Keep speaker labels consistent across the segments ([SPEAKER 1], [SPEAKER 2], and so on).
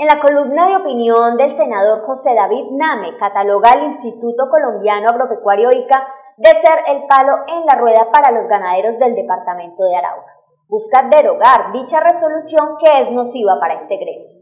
[SPEAKER 1] En la columna de opinión del senador José David Name cataloga al Instituto Colombiano Agropecuario ICA de ser el palo en la rueda para los ganaderos del departamento de Arauca. Busca derogar dicha resolución que es nociva para este gremio.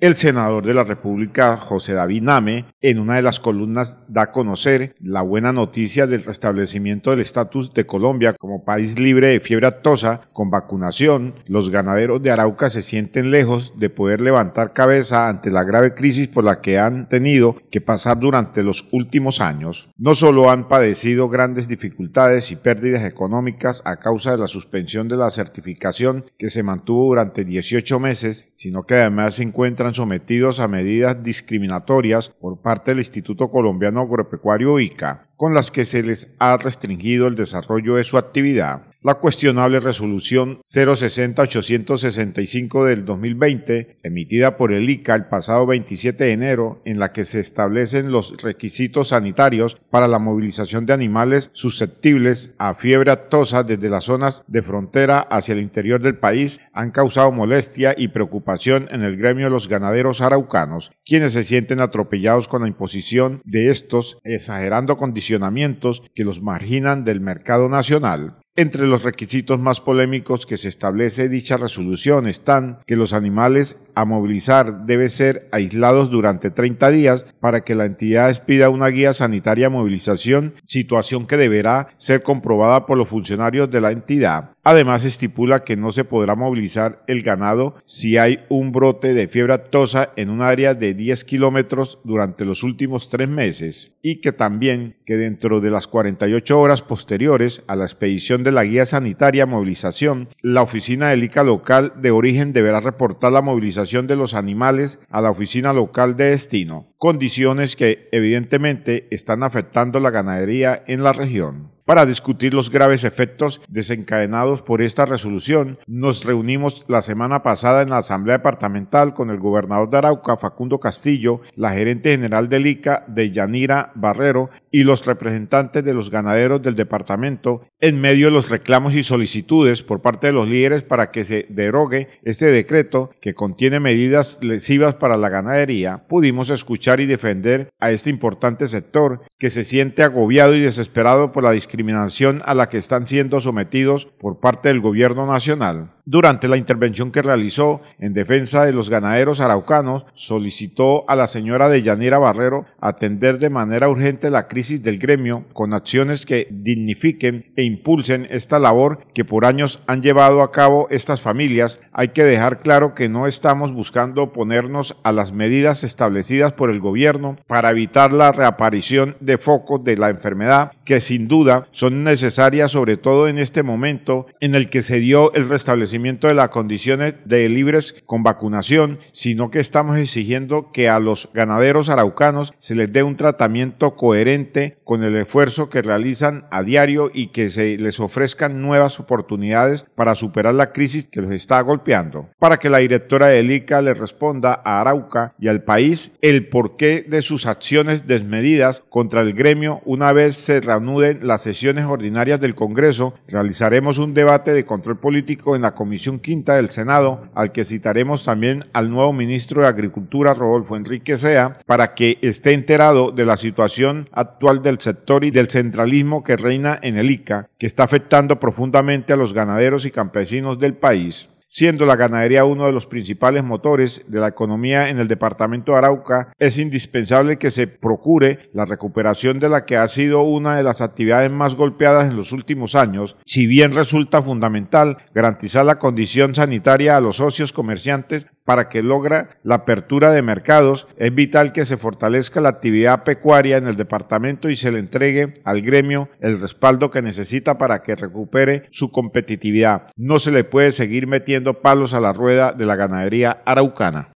[SPEAKER 1] El senador de la República, José David Name, en una de las columnas da a conocer la buena noticia del restablecimiento del estatus de Colombia como país libre de fiebre actosa con vacunación. Los ganaderos de Arauca se sienten lejos de poder levantar cabeza ante la grave crisis por la que han tenido que pasar durante los últimos años. No solo han padecido grandes dificultades y pérdidas económicas a causa de la suspensión de la certificación que se mantuvo durante 18 meses, sino que además se encuentran sometidos a medidas discriminatorias por parte del Instituto Colombiano Agropecuario ICA, con las que se les ha restringido el desarrollo de su actividad la cuestionable resolución 060-865 del 2020, emitida por el ICA el pasado 27 de enero, en la que se establecen los requisitos sanitarios para la movilización de animales susceptibles a fiebre aftosa desde las zonas de frontera hacia el interior del país, han causado molestia y preocupación en el gremio de los ganaderos araucanos, quienes se sienten atropellados con la imposición de estos exagerando condicionamientos que los marginan del mercado nacional. Entre los requisitos más polémicos que se establece dicha resolución están que los animales a movilizar deben ser aislados durante 30 días para que la entidad expida una guía sanitaria a movilización, situación que deberá ser comprobada por los funcionarios de la entidad. Además, estipula que no se podrá movilizar el ganado si hay un brote de fiebre actosa en un área de 10 kilómetros durante los últimos tres meses y que también que dentro de las 48 horas posteriores a la expedición de la guía sanitaria movilización, la oficina del ICA local de origen deberá reportar la movilización de los animales a la oficina local de destino, condiciones que evidentemente están afectando la ganadería en la región. Para discutir los graves efectos desencadenados por esta resolución, nos reunimos la semana pasada en la Asamblea Departamental con el gobernador de Arauca, Facundo Castillo, la gerente general del ICA, Deyanira Barrero, y los representantes de los ganaderos del departamento, en medio de los reclamos y solicitudes por parte de los líderes para que se derogue este decreto que contiene medidas lesivas para la ganadería, pudimos escuchar y defender a este importante sector que se siente agobiado y desesperado por la discriminación discriminación a la que están siendo sometidos por parte del gobierno nacional. Durante la intervención que realizó en defensa de los ganaderos araucanos, solicitó a la señora de Deyanira Barrero atender de manera urgente la crisis del gremio con acciones que dignifiquen e impulsen esta labor que por años han llevado a cabo estas familias. Hay que dejar claro que no estamos buscando oponernos a las medidas establecidas por el gobierno para evitar la reaparición de focos de la enfermedad que sin duda son necesarias sobre todo en este momento en el que se dio el restablecimiento de las condiciones de libres con vacunación, sino que estamos exigiendo que a los ganaderos araucanos se les dé un tratamiento coherente con el esfuerzo que realizan a diario y que se les ofrezcan nuevas oportunidades para superar la crisis que los está golpeando. Para que la directora del ICA le responda a Arauca y al país el porqué de sus acciones desmedidas contra el gremio una vez se reanuden las sesiones ordinarias del Congreso, realizaremos un debate de control político en la Comisión Quinta del Senado, al que citaremos también al nuevo ministro de Agricultura, Rodolfo Enrique Sea, para que esté enterado de la situación actual del sector y del centralismo que reina en el ICA, que está afectando profundamente a los ganaderos y campesinos del país siendo la ganadería uno de los principales motores de la economía en el departamento de Arauca, es indispensable que se procure la recuperación de la que ha sido una de las actividades más golpeadas en los últimos años, si bien resulta fundamental garantizar la condición sanitaria a los socios comerciantes para que logra la apertura de mercados, es vital que se fortalezca la actividad pecuaria en el departamento y se le entregue al gremio el respaldo que necesita para que recupere su competitividad. No se le puede seguir metiendo palos a la rueda de la ganadería araucana.